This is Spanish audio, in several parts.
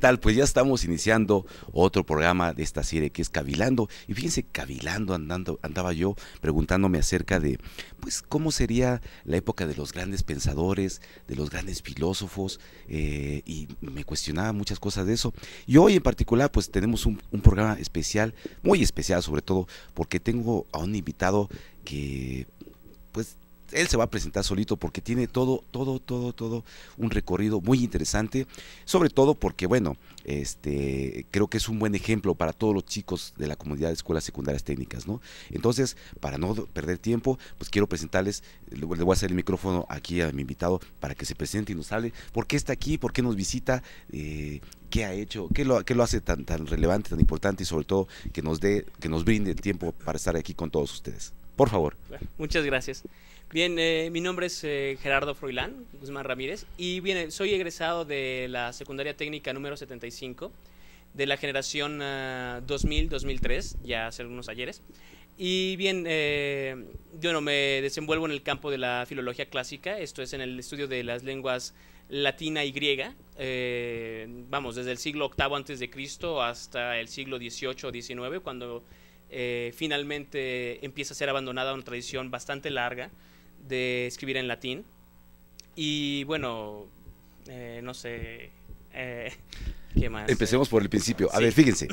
tal? Pues ya estamos iniciando otro programa de esta serie que es Cavilando. Y fíjense, Cavilando andando, andaba yo preguntándome acerca de, pues, cómo sería la época de los grandes pensadores, de los grandes filósofos, eh, y me cuestionaba muchas cosas de eso. Y hoy en particular, pues, tenemos un, un programa especial, muy especial sobre todo, porque tengo a un invitado que, pues, él se va a presentar solito porque tiene todo, todo, todo, todo un recorrido muy interesante, sobre todo porque, bueno, este, creo que es un buen ejemplo para todos los chicos de la comunidad de escuelas secundarias técnicas, ¿no? Entonces, para no perder tiempo, pues quiero presentarles, le voy a hacer el micrófono aquí a mi invitado para que se presente y nos hable por qué está aquí, por qué nos visita, eh, qué ha hecho, qué lo, qué lo hace tan, tan relevante, tan importante y sobre todo que nos dé, que nos brinde el tiempo para estar aquí con todos ustedes. Por favor. Muchas gracias. Bien, eh, mi nombre es eh, Gerardo Froilán Guzmán Ramírez y bien, eh, soy egresado de la secundaria técnica número 75 de la generación 2000-2003, ah, ya hace algunos ayeres. Y bien, yo me desenvuelvo en el campo de la filología clásica, esto es en el estudio de las lenguas latina y griega, vamos, desde el siglo VIII antes de Cristo hasta el siglo XVIII o XIX, cuando finalmente empieza a ser abandonada una tradición bastante larga de escribir en latín. Y bueno, eh, no sé, eh, ¿qué más? Empecemos por el principio. A ver, fíjense.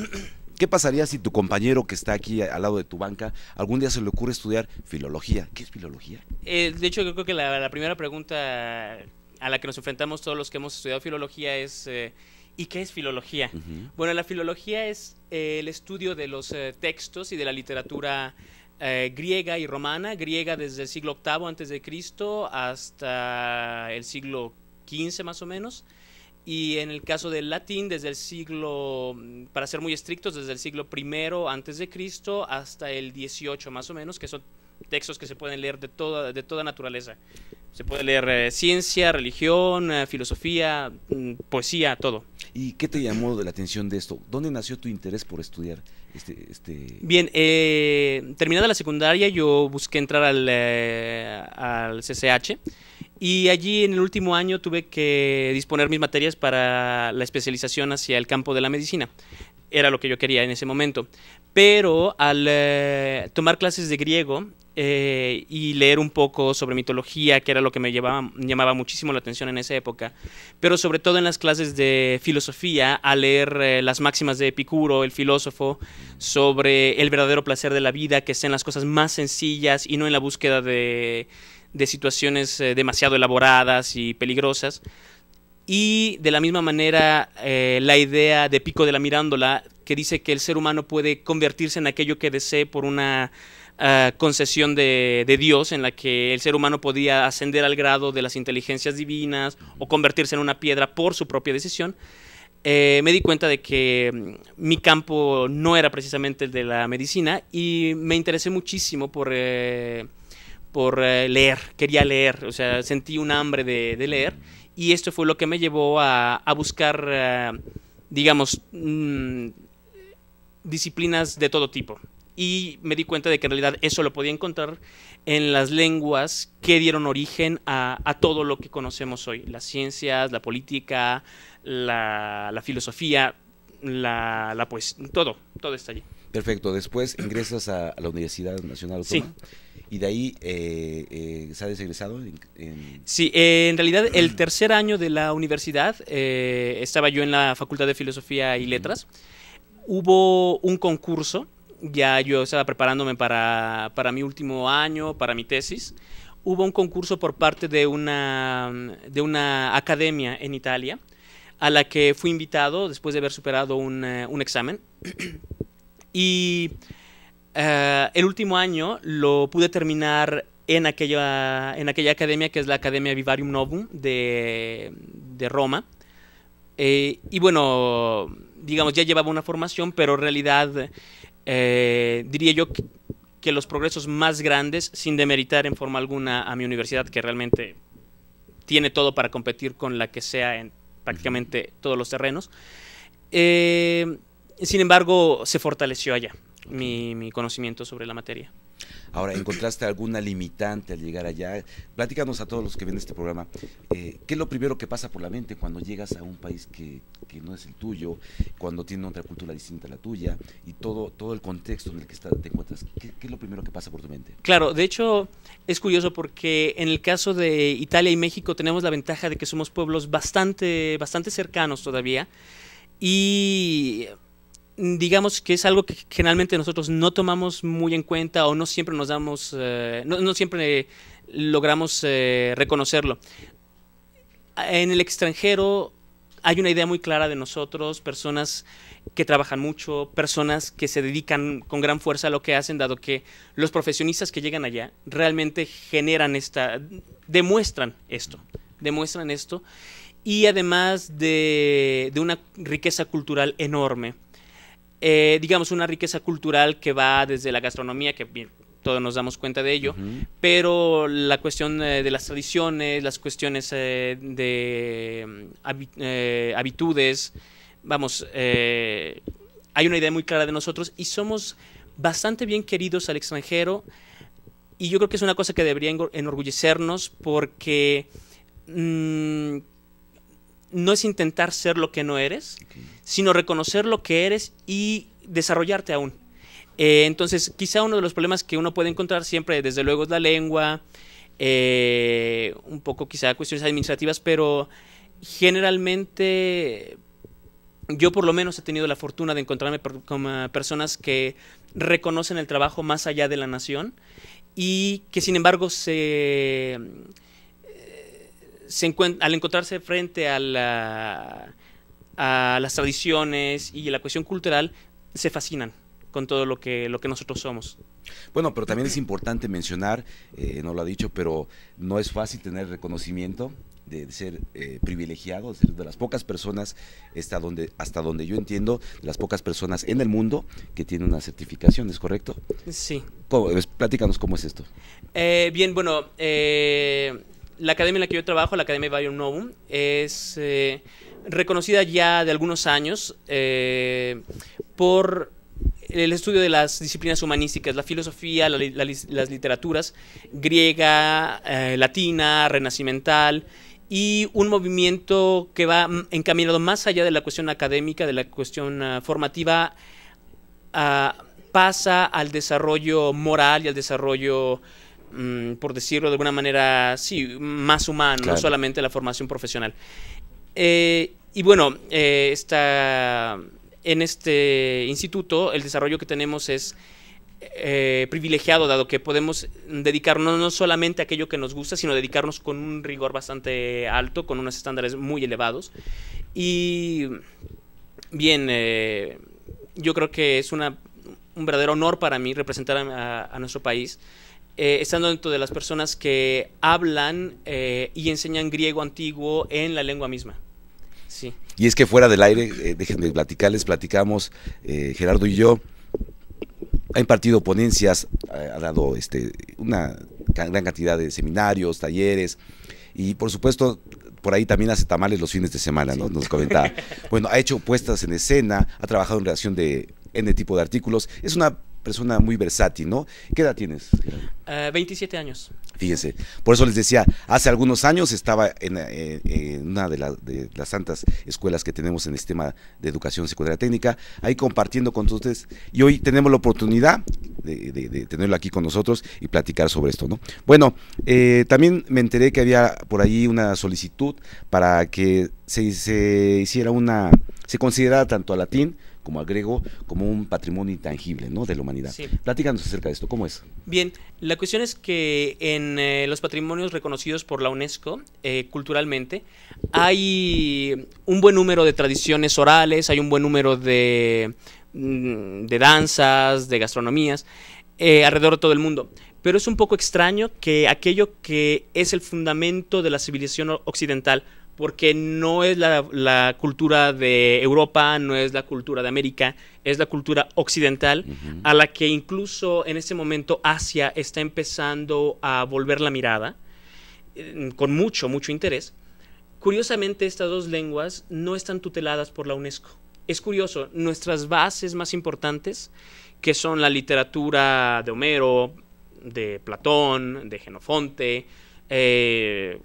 ¿Qué pasaría si tu compañero que está aquí al lado de tu banca algún día se le ocurre estudiar filología? ¿Qué es filología? Eh, de hecho, yo creo que la, primera pregunta a la que nos enfrentamos todos los que hemos estudiado filología es ¿Y qué es filología? Bueno, la filología es el estudio de los textos y de la literatura eh, griega y romana, griega desde el siglo VIII antes de Cristo hasta el siglo XV más o menos, y en el caso del latín desde el siglo, para ser muy estrictos, desde el siglo I antes de Cristo hasta el XVIII más o menos, que son textos que se pueden leer de toda, de toda naturaleza. Se puede leer eh, ciencia, religión, eh, filosofía, mm, poesía, todo. ¿Y qué te llamó la atención de esto? ¿Dónde nació tu interés por estudiar este, este. Bien, eh, terminada la secundaria yo busqué entrar al, CCH eh, y allí en el último año tuve que disponer mis materias para la especialización hacia el campo de la medicina. Era lo que yo quería en ese momento. Pero al eh, tomar clases de griego eh, y leer un poco sobre mitología, que era lo que me llevaba, llamaba muchísimo la atención en esa época, pero sobre todo en las clases de filosofía, a leer eh, las máximas de Epicuro, el filósofo, sobre el verdadero placer de la vida, que sean las cosas más sencillas y no en la búsqueda de, situaciones eh, demasiado elaboradas y peligrosas. Y de la misma manera, la idea de Pico de la Mirándola, que dice que el ser humano puede convertirse en aquello que desee por una eh, concesión de, Dios en la que el ser humano podía ascender al grado de las inteligencias divinas o convertirse en una piedra por su propia decisión, eh, me di cuenta de que mm, mi campo no era precisamente el de la medicina y me interesé muchísimo por... Eh, por leer, quería leer, o sea, sentí un hambre de, leer y esto fue lo que me llevó a, buscar, digamos, mm, disciplinas de todo tipo y me di cuenta de que en realidad eso lo podía encontrar en las lenguas que dieron origen a, todo lo que conocemos hoy, las ciencias, la política, la, filosofía, la, pues todo, todo está allí. Perfecto, después ingresas a, la Universidad Nacional Autónoma. Sí. Y de ahí eh, eh, sales egresado. En, Sí, en realidad el tercer año de la universidad eh, estaba yo en la Facultad de Filosofía y Letras. Hubo un concurso ya yo estaba preparándome para, para mi último año, para mi tesis, hubo un concurso por parte de una, de una academia en Italia a la que fui invitado después de haber superado un, eh, un examen. y eh, el último año lo pude terminar en aquella, en aquella academia que es la Academia Vivarium Novum de, de Roma. Eh, y bueno, digamos, ya llevaba una formación, pero en realidad eh, diría yo que, los progresos más grandes, sin demeritar en forma alguna a mi universidad, que realmente tiene todo para competir con la que sea en prácticamente todos los terrenos. Eh, sin embargo, se fortaleció allá mi conocimiento sobre la materia. Ahora, ¿encontraste alguna limitante al llegar allá? Platícanos a todos los que ven este programa, eh, ¿qué es lo primero que pasa por la mente cuando llegas a un país que, no es el tuyo, cuando tiene otra cultura distinta a la tuya y todo, todo el contexto en el que te encuentras? ¿qué, es lo primero que pasa por tu mente? Claro, de hecho es curioso porque en el caso de Italia y México tenemos la ventaja de que somos pueblos bastante, bastante cercanos todavía y digamos que es algo que generalmente nosotros no tomamos muy en cuenta o no siempre nos damos, eh, no, siempre logramos eh, reconocerlo. En el extranjero hay una idea muy clara de nosotros, personas que trabajan mucho, personas que se dedican con gran fuerza a lo que hacen, dado que los profesionistas que llegan allá realmente generan esta, demuestran esto, demuestran esto, y además de una riqueza cultural enorme eh, digamos, una riqueza cultural que va desde la gastronomía, que todos nos damos cuenta de ello, pero la cuestión eh, de las tradiciones, las cuestiones eh, de mm, habitudes, vamos, hay una idea muy clara de nosotros y somos bastante bien queridos al extranjero y yo creo que es una cosa que debería enorgullecernos porque... Mm, no es intentar ser lo que no eres, sino reconocer lo que eres y desarrollarte aún. Eh, entonces, quizá uno de los problemas que uno puede encontrar siempre, desde luego, es la lengua, eh, un poco quizá cuestiones administrativas, pero generalmente yo por lo menos he tenido la fortuna de encontrarme con eh, personas que reconocen el trabajo más allá de la nación y que sin embargo se al encontrarse frente a, la, a las tradiciones y la cuestión cultural, se fascinan con todo lo que, lo que nosotros somos. Bueno, pero también es importante mencionar, eh, no lo ha dicho, pero no es fácil tener reconocimiento de ser eh, privilegiado, de ser de las pocas personas, hasta donde, hasta donde yo entiendo, de las pocas personas en el mundo que tienen una certificación, ¿es correcto? Sí. platícanos cómo es esto. Eh, bien, bueno, la academia en la que yo trabajo, la Academia Bayern Novum, es eh, reconocida ya de algunos años eh, por el estudio de las disciplinas humanísticas, la filosofía, las literaturas griega, eh, latina, renacimental, y un movimiento que va encaminado más allá de la cuestión académica, de la cuestión ah, formativa, ah, pasa al desarrollo moral y al desarrollo Mm, por decirlo de alguna manera, sí, más humano, no solamente la formación profesional. Eh, y bueno, eh, está en este instituto el desarrollo que tenemos es eh, privilegiado, dado que podemos dedicarnos no solamente a aquello que nos gusta, sino dedicarnos con un rigor bastante alto, con unos estándares muy elevados. Y bien, yo creo que es un verdadero honor para mí representar a, a nuestro país. Eh, estando dentro de las personas que hablan eh, y enseñan griego antiguo en la lengua misma. Y es que fuera del aire, eh, de déjenme platicarles, platicamos Gerardo y yo. Ha impartido ponencias, ha dado este, una gran cantidad de seminarios, talleres y por supuesto por ahí también hace tamales los fines de semana, nos comentaba. bueno, ha hecho puestas en escena, ha trabajado en relación de N tipo de artículos. Es una persona muy versátil, ¿no? ¿Qué edad tienes? 27 eh, años. Fíjense, por eso les decía, hace algunos años estaba en, eh, una de, de, las santas escuelas que tenemos en el sistema de educación secundaria técnica, ahí compartiendo con ustedes, y hoy tenemos la oportunidad de, tenerlo aquí con nosotros y platicar sobre esto, ¿no? Bueno, eh, también me enteré que había por ahí una solicitud para que se, se hiciera una, se considerara tanto a latín como agrego, como un patrimonio intangible ¿no? de la humanidad. Platícanos acerca de esto, ¿cómo es? Bien, la cuestión es que en eh, los patrimonios reconocidos por la UNESCO eh, culturalmente hay un buen número de tradiciones orales, hay un buen número de, mm, de danzas, de gastronomías, eh, alrededor de todo el mundo pero es un poco extraño que aquello que es el fundamento de la civilización occidental, porque no es la, cultura de Europa, no es la cultura de América, es la cultura occidental a la que incluso en este momento Asia está empezando a volver la mirada eh, con mucho, mucho interés. Curiosamente, estas dos lenguas no están tuteladas por la UNESCO. Es curioso, nuestras bases más importantes, que son la literatura de Homero, de Platón, de Genofonte, eh,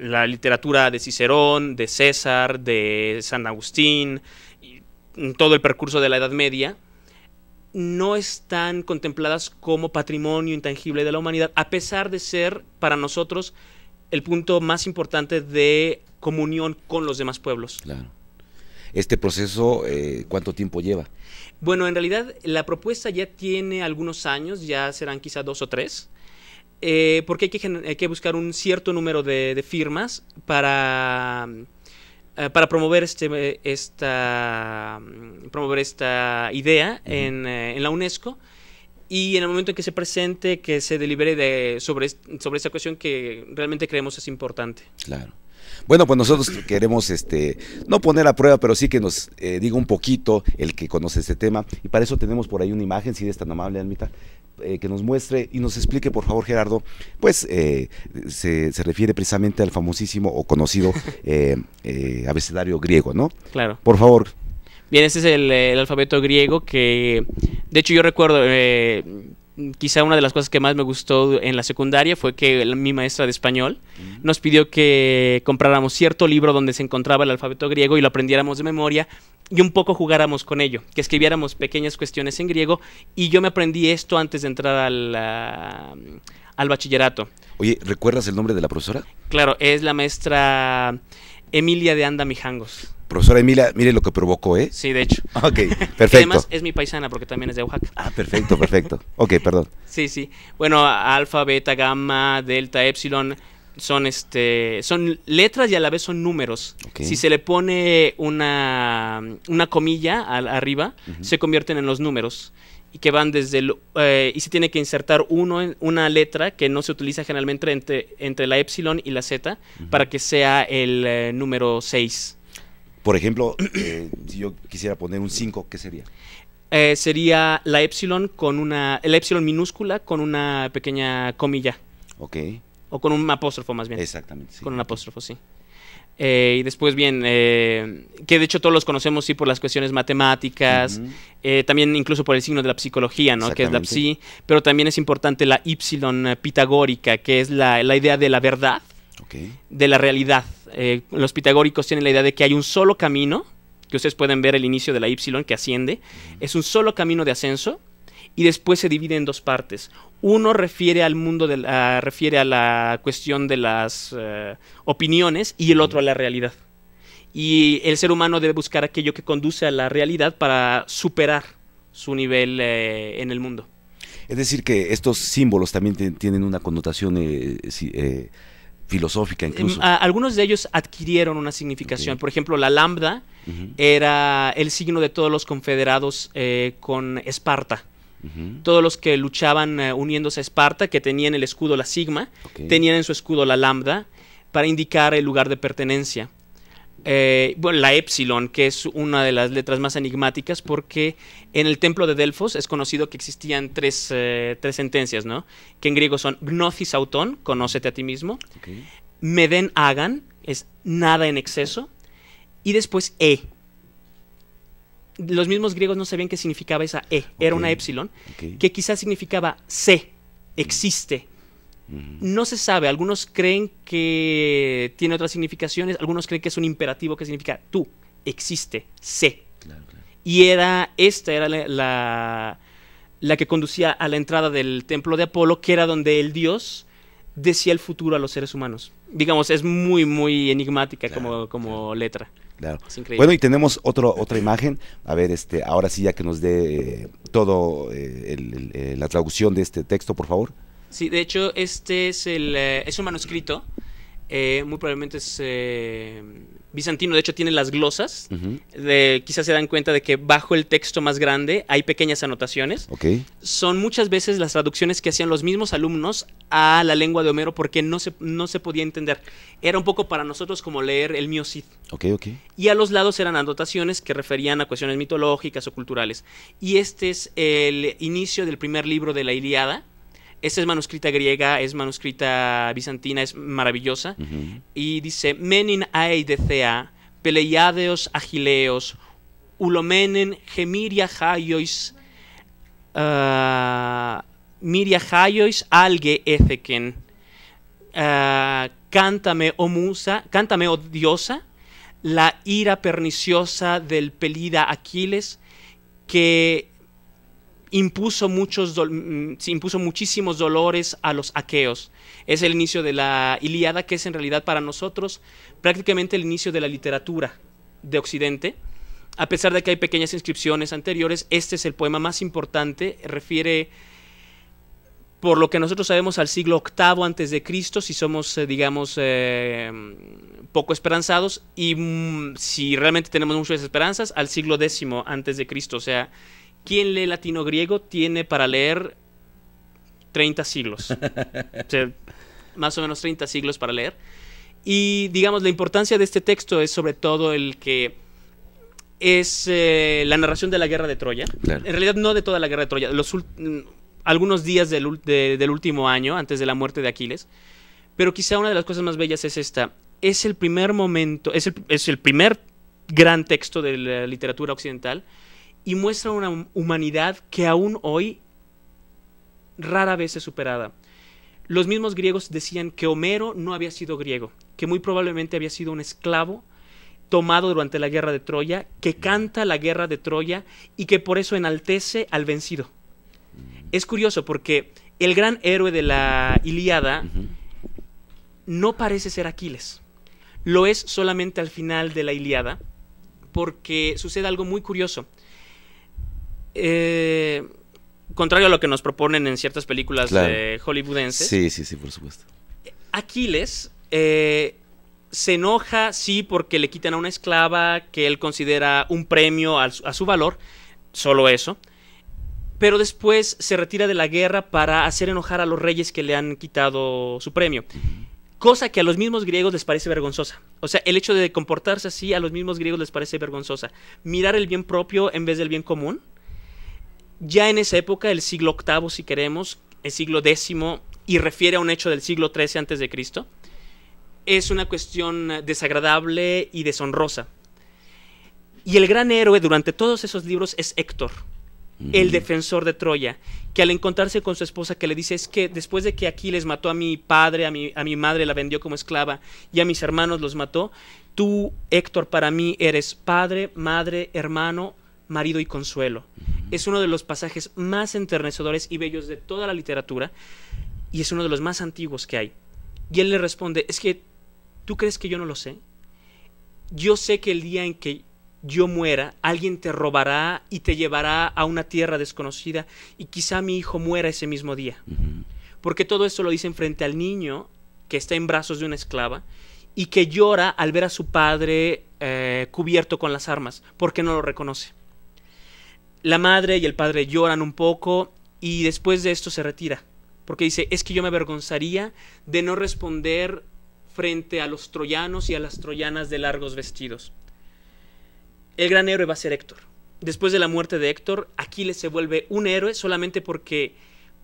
la literatura de Cicerón, de César, de San Agustín, y todo el percurso de la Edad Media, no están contempladas como patrimonio intangible de la humanidad, a pesar de ser para nosotros el punto más importante de comunión con los demás pueblos. Claro. ¿Este proceso eh, cuánto tiempo lleva? Bueno, en realidad la propuesta ya tiene algunos años, ya serán quizá dos o tres. Eh, porque hay que, buscar un cierto número de, firmas para, eh, este, mm, promover, esta, idea eh, en, la UNESCO. Y en el momento en que se presente, que se delibere sobre, sobre esta cuestión que realmente creemos es importante. Claro. Bueno, pues nosotros queremos este no poner a prueba, pero sí que nos diga un poquito el que conoce este tema. Y para eso tenemos por ahí una imagen, si ¿sí es tan amable, Almita, eh, que nos muestre y nos explique, por favor, Gerardo, pues eh, se, refiere precisamente al famosísimo o conocido eh, abecedario griego, ¿no? Claro. Por favor. Bien, ese es el, el alfabeto griego que, de hecho, yo recuerdo quizá una de las cosas que más me gustó en la secundaria fue que mi maestra de español nos pidió que compráramos cierto libro donde se encontraba el alfabeto griego y lo aprendiéramos de memoria y un poco jugáramos con ello, que escribiéramos pequeñas cuestiones en griego y yo me aprendí esto antes de entrar al, al bachillerato. Oye, ¿recuerdas el nombre de la profesora? Claro, es la maestra Emilia de Anda Mijangos. Profesora Emilia, mire lo que provocó, ¿eh? Sí, de hecho. Ok, perfecto. además es mi paisana porque también es de Oaxaca. Ah, perfecto, perfecto. ok, perdón. Sí, sí. Bueno, alfa, beta, gamma, delta, epsilon, son este son letras y a la vez son números. Si se le pone una, una comilla arriba, se convierten en los números y que van desde eh, y se tiene que insertar uno en una letra que no se utiliza generalmente entre, entre la epsilon y la z para que sea el eh, número 6. Por ejemplo, eh, si yo quisiera poner un 5, ¿qué sería? sería la epsilon con una epsilon minúscula con una pequeña comilla. Ok. O con un apóstrofo más bien. Exactamente, Con un apóstrofo, sí. Eh, y después, bien, eh, que de hecho todos los conocemos, sí, por las cuestiones matemáticas, eh, también incluso por el signo de la psicología, ¿no? Que es la psi, pero también es importante la Y, pitagórica, que es la, idea de la verdad, de la realidad. los pitagóricos tienen la idea de que hay un solo camino, que ustedes pueden ver el inicio de la Y, que asciende, es un solo camino de ascenso, y después se divide en dos partes. Uno refiere al mundo, de la, refiere a la cuestión de las eh, opiniones y el otro a la realidad. Y el ser humano debe buscar aquello que conduce a la realidad para superar su nivel eh, en el mundo. Es decir, que estos símbolos también tienen una connotación eh, filosófica em, incluso. algunos de ellos adquirieron una significación. Por ejemplo, la lambda era el signo de todos los confederados con Esparta. Todos los que luchaban eh, uniéndose a Esparta, que tenían el escudo la Sigma, tenían en su escudo la Lambda, para indicar el lugar de pertenencia. Eh, bueno, la Epsilon, que es una de las letras más enigmáticas, porque en el templo de Delfos es conocido que existían tres, eh, sentencias, ¿no? Que en griego son gnosis auton, conócete a ti mismo, meden hagan, es nada en exceso, y después e, los mismos griegos no sabían qué significaba esa E, era una épsilon, que quizás significaba C, existe. No se sabe, algunos creen que tiene otras significaciones, algunos creen que es un imperativo que significa tú, existe, sé. Y era esta, era la, la, que conducía a la entrada del templo de Apolo, que era donde el dios decía el futuro a los seres humanos. Digamos, es muy, muy enigmática como, como letra. Bueno, y tenemos otro, otra imagen. A ver, este, ahora sí, ya que nos dé eh, todo eh, eh, la traducción de este texto, por favor. Sí, de hecho, este es, el, es un manuscrito eh, muy probablemente es eh, bizantino, de hecho tiene las glosas. quizás se dan cuenta de que bajo el texto más grande hay pequeñas anotaciones. Son muchas veces las traducciones que hacían los mismos alumnos a la lengua de Homero porque no se, no se podía entender. Era un poco para nosotros como leer el mío Cid. Y a los lados eran anotaciones que referían a cuestiones mitológicas o culturales. Y este es el inicio del primer libro de la Iliada esta es manuscrita griega, es manuscrita bizantina, es maravillosa. Y dice, menin aeidecea, peleiadeos agileos, ulomenen gemiria haiois, ah, miria haiois alge ezequen. Ah, cántame, oh musa, cántame, oh diosa, la ira perniciosa del pelida Aquiles, que impuso, muchos mm, impuso muchísimos dolores a los aqueos. Es el inicio de la Ilíada, que es en realidad para nosotros prácticamente el inicio de la literatura de Occidente. A pesar de que hay pequeñas inscripciones anteriores, este es el poema más importante, refiere por lo que nosotros sabemos al siglo VIII antes de Cristo, si somos, eh, digamos, eh, poco esperanzados, y mm, si realmente tenemos muchas esperanzas, al siglo X antes de Cristo, o sea, quien lee latino griego tiene para leer 30 siglos. más o menos 30 siglos para leer. Y digamos, la importancia de este texto es sobre todo el que es eh, la narración de la guerra de Troya. En realidad no de toda la guerra de Troya, los mm, algunos días del, último año, antes de la muerte de Aquiles. Pero quizá una de las cosas más bellas es esta. Es el primer momento, es es el primer gran texto de la literatura occidental y muestra una humanidad que aún hoy rara vez es superada. Los mismos griegos decían que Homero no había sido griego, que muy probablemente había sido un esclavo tomado durante la guerra de Troya, que canta la guerra de Troya y que por eso enaltece al vencido. Es curioso porque el gran héroe de la Ilíada no parece ser Aquiles. Lo es solamente al final de la Ilíada porque sucede algo muy curioso. Eh, contrario a lo que nos proponen en ciertas películas hollywoodenses. Sí, sí, sí, por supuesto. Aquiles eh, se enoja, sí, porque le quitan a una esclava que él considera un premio a, a su valor, solo eso pero después se retira de la guerra para hacer enojar a los reyes que le han quitado su premio. Cosa que a los mismos griegos les parece vergonzosa. O sea, el hecho de comportarse así a los mismos griegos les parece vergonzosa. Mirar el bien propio en vez del bien común ya en esa época, el siglo VIII, si queremos, el siglo X, y refiere a un hecho del siglo XIII Cristo, es una cuestión desagradable y deshonrosa. Y el gran héroe durante todos esos libros es Héctor, el defensor de Troya, que al encontrarse con su esposa que le dice es que después de que Aquiles mató a mi padre, a mi, madre la vendió como esclava y a mis hermanos los mató, tú, Héctor, para mí eres padre, madre, hermano, marido y consuelo. Es uno de los pasajes más enternecedores y bellos de toda la literatura y es uno de los más antiguos que hay. Y él le responde, es que tú crees que yo no lo sé. Yo sé que el día en que yo muera, alguien te robará y te llevará a una tierra desconocida y quizá mi hijo muera ese mismo día. Porque todo esto lo dicen frente al niño que está en brazos de una esclava y que llora al ver a su padre eh, cubierto con las armas, porque no lo reconoce. La madre y el padre lloran un poco y después de esto se retira, porque dice, es que yo me avergonzaría de no responder frente a los troyanos y a las troyanas de largos vestidos. El gran héroe va a ser Héctor. Después de la muerte de Héctor, Aquiles se vuelve un héroe solamente porque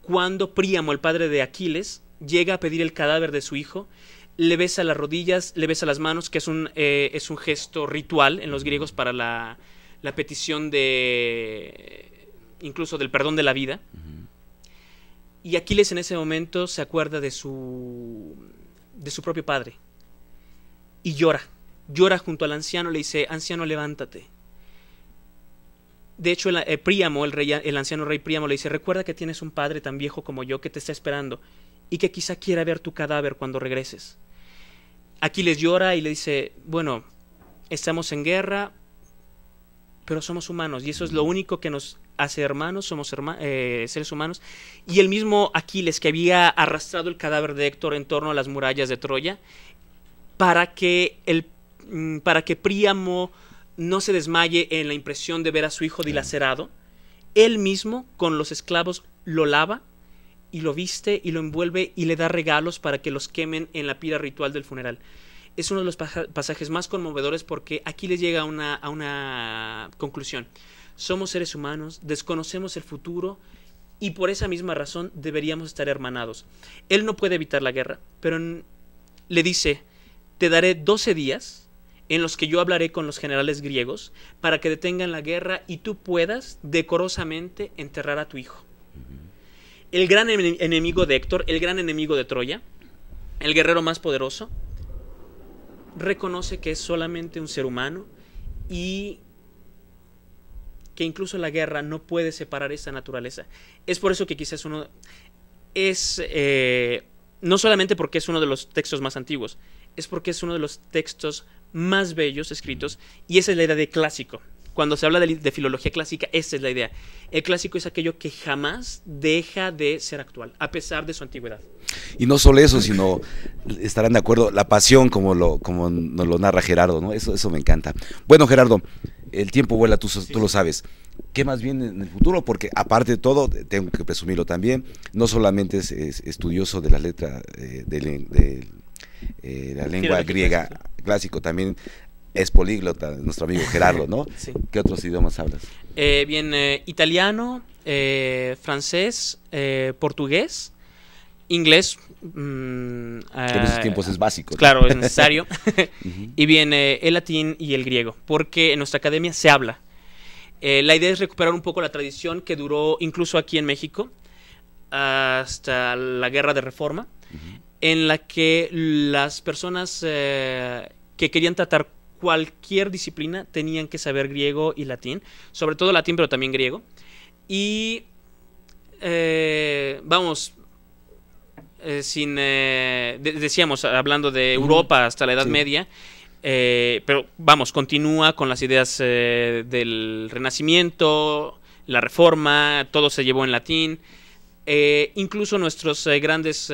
cuando Príamo, el padre de Aquiles, llega a pedir el cadáver de su hijo, le besa las rodillas, le besa las manos, que es un, eh, es un gesto ritual en los griegos para la la petición de incluso del perdón de la vida. Y Aquiles en ese momento se acuerda de su de su propio padre y llora. Llora junto al anciano, le dice, "Anciano, levántate." De hecho, el, eh, Príamo, el anciano rey Príamo le dice, "Recuerda que tienes un padre tan viejo como yo que te está esperando y que quizá quiera ver tu cadáver cuando regreses." Aquiles llora y le dice, "Bueno, estamos en guerra, pero somos humanos y eso es lo único que nos hace hermanos, somos eh, seres humanos. Y el mismo Aquiles que había arrastrado el cadáver de Héctor en torno a las murallas de Troya para que, el, mm, para que Príamo no se desmaye en la impresión de ver a su hijo dilacerado, él mismo con los esclavos lo lava y lo viste y lo envuelve y le da regalos para que los quemen en la pira ritual del funeral es uno de los pasajes más conmovedores porque aquí les llega a una, a una conclusión. Somos seres humanos, desconocemos el futuro y por esa misma razón deberíamos estar hermanados. Él no puede evitar la guerra, pero le dice, te daré 12 días en los que yo hablaré con los generales griegos para que detengan la guerra y tú puedas decorosamente enterrar a tu hijo. El gran enemigo de Héctor, el gran enemigo de Troya, el guerrero más poderoso, reconoce que es solamente un ser humano y que incluso la guerra no puede separar esa naturaleza. Es por eso que quizás uno es, eh, no solamente porque es uno de los textos más antiguos, es porque es uno de los textos más bellos escritos y esa es la idea de clásico, cuando se habla de, filología clásica, esa es la idea. El clásico es aquello que jamás deja de ser actual, a pesar de su antigüedad. Y no solo eso, sino estarán de acuerdo, la pasión, como, lo, nos lo narra Gerardo, ¿no? Eso, eso me encanta. Bueno, Gerardo, el tiempo vuela, tú, lo sabes. ¿Qué más viene en el futuro? Porque aparte de todo, tengo que presumirlo también, no solamente es, estudioso de la letra, eh, de, eh, la lengua griega clásico, también es políglota, nuestro amigo Gerardo, ¿no? Sí. ¿Qué otros idiomas hablas? Eh, bien, eh, italiano, eh, francés, portugués, inglés. Mm, que en esos tiempos es básico. Claro, es necesario. y bien, el latín y el griego, porque en nuestra academia se habla. la idea es recuperar un poco la tradición que duró incluso aquí en México hasta la guerra de reforma, en la que las personas que querían tratar cualquier disciplina tenían que saber griego y latín, sobre todo latín, pero también griego. Y eh, vamos, eh, sin, eh, decíamos, hablando de Europa hasta la Edad Media, pero vamos, continúa con las ideas del Renacimiento, la Reforma, todo se llevó en latín. incluso nuestros grandes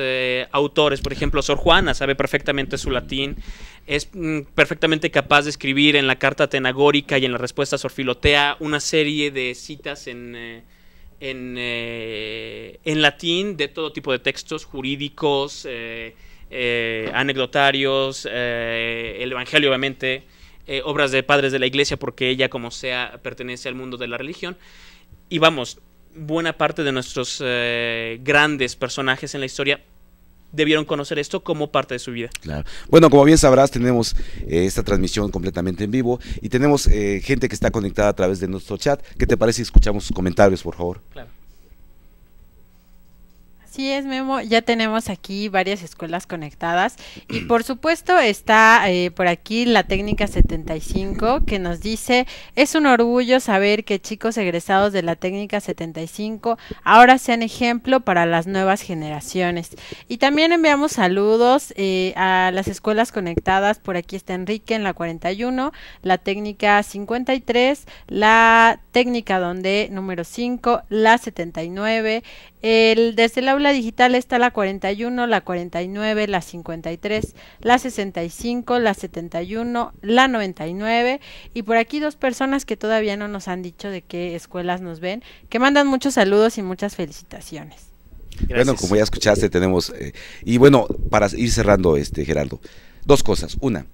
autores, por ejemplo, Sor Juana sabe perfectamente su latín, es mm, perfectamente capaz de escribir en la carta tenagórica y en la respuesta Sorfilotea una serie de citas en, eh, en, eh, en, latín de todo tipo de textos jurídicos, eh, anecdotarios, el Evangelio obviamente, obras de padres de la iglesia porque ella como sea pertenece al mundo de la religión. Y vamos, buena parte de nuestros grandes personajes en la historia debieron conocer esto como parte de su vida. Claro. Bueno, como bien sabrás, tenemos eh, esta transmisión completamente en vivo y tenemos eh, gente que está conectada a través de nuestro chat. ¿Qué te parece si escuchamos sus comentarios, por favor? Claro. Así es, Memo. Ya tenemos aquí varias escuelas conectadas. Y mm. por supuesto está eh, por aquí la técnica 75 que nos dice, es un orgullo saber que chicos egresados de la técnica 75 ahora sean ejemplo para las nuevas generaciones. Y también enviamos saludos eh, a las escuelas conectadas. Por aquí está Enrique en la 41, la técnica 53, la técnica donde número 5, la 79, el desde la la digital está la 41, la 49, la 53, la 65, la 71, la 99 y por aquí dos personas que todavía no nos han dicho de qué escuelas nos ven, que mandan muchos saludos y muchas felicitaciones. Bueno, como ya escuchaste, tenemos... Eh, y bueno, para ir cerrando, este Gerardo, dos cosas. Una,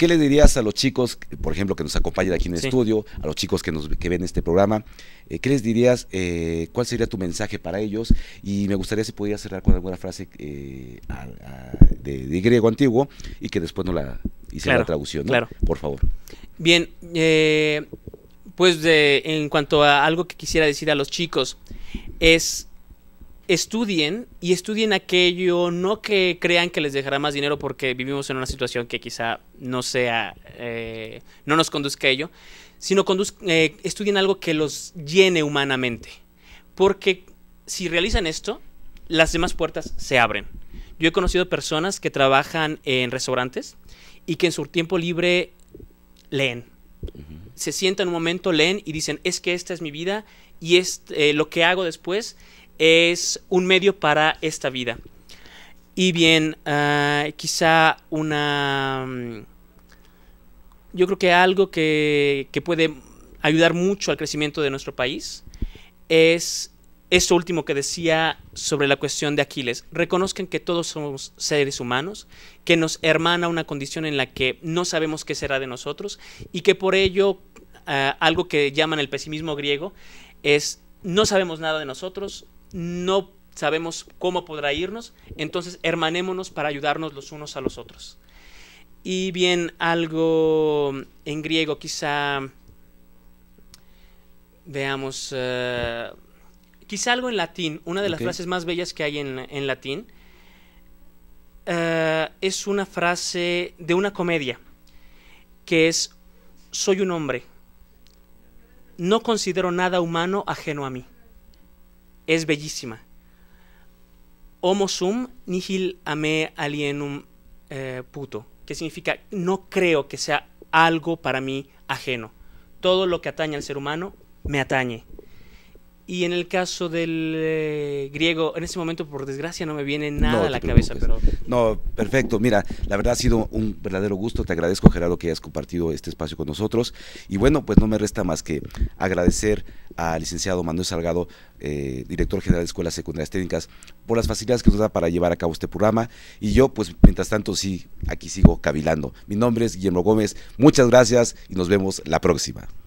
¿Qué le dirías a los chicos, por ejemplo, que nos acompañan aquí en el estudio, a los chicos que, ven este programa? Eh, ¿Qué les dirías? Eh, ¿Cuál sería tu mensaje para ellos? Y me gustaría si pudieras cerrar con alguna frase eh, de, griego antiguo y que después no la hice la traducción, ¿no? Claro. Por favor. Bien, pues de, en cuanto a algo que quisiera decir a los chicos, es estudien y estudien aquello, no que crean que les dejará más dinero porque vivimos en una situación que quizá no sea, eh, no nos conduzca a ello, sino eh, estudien algo que los llene humanamente. Porque si realizan esto, las demás puertas se abren. Yo he conocido personas que trabajan en restaurantes y que en su tiempo libre leen. Se sientan un momento, leen y dicen, es que esta es mi vida y es eh, lo que hago después es un medio para esta vida. Y bien, ah, quizá una... Mm, yo creo que algo que, puede ayudar mucho al crecimiento de nuestro país es esto último que decía sobre la cuestión de Aquiles. Reconozcan que todos somos seres humanos, que nos hermana una condición en la que no sabemos qué será de nosotros y que por ello ah, algo que llaman el pesimismo griego es no sabemos nada de nosotros, no sabemos cómo podrá irnos, entonces hermanémonos para ayudarnos los unos a los otros. Y bien, algo en griego quizá veamos, eh, quizá algo en latín, una de las frases más bellas que hay en, latín, eh, es una frase de una comedia, que es, soy un hombre, no considero nada humano ajeno a mí es bellísima. Homo sum nihil ame alienum eh, puto, que significa no creo que sea algo para mí ajeno. Todo lo que atañe al ser humano me atañe. Y en el caso del eh, griego, en ese momento, por desgracia, no me viene nada a la cabeza. Pero... No, perfecto. Mira, la verdad ha sido un verdadero gusto. Te agradezco, Gerardo, que hayas compartido este espacio con nosotros. Y bueno, pues no me resta más que agradecer al licenciado Manuel Salgado, eh, director general de Escuelas Secundarias Técnicas, por las facilidades que nos da para llevar a cabo este programa. Y yo, pues mientras tanto, sí, aquí sigo cavilando. Mi nombre es Guillermo Gómez. Muchas gracias y nos vemos la próxima.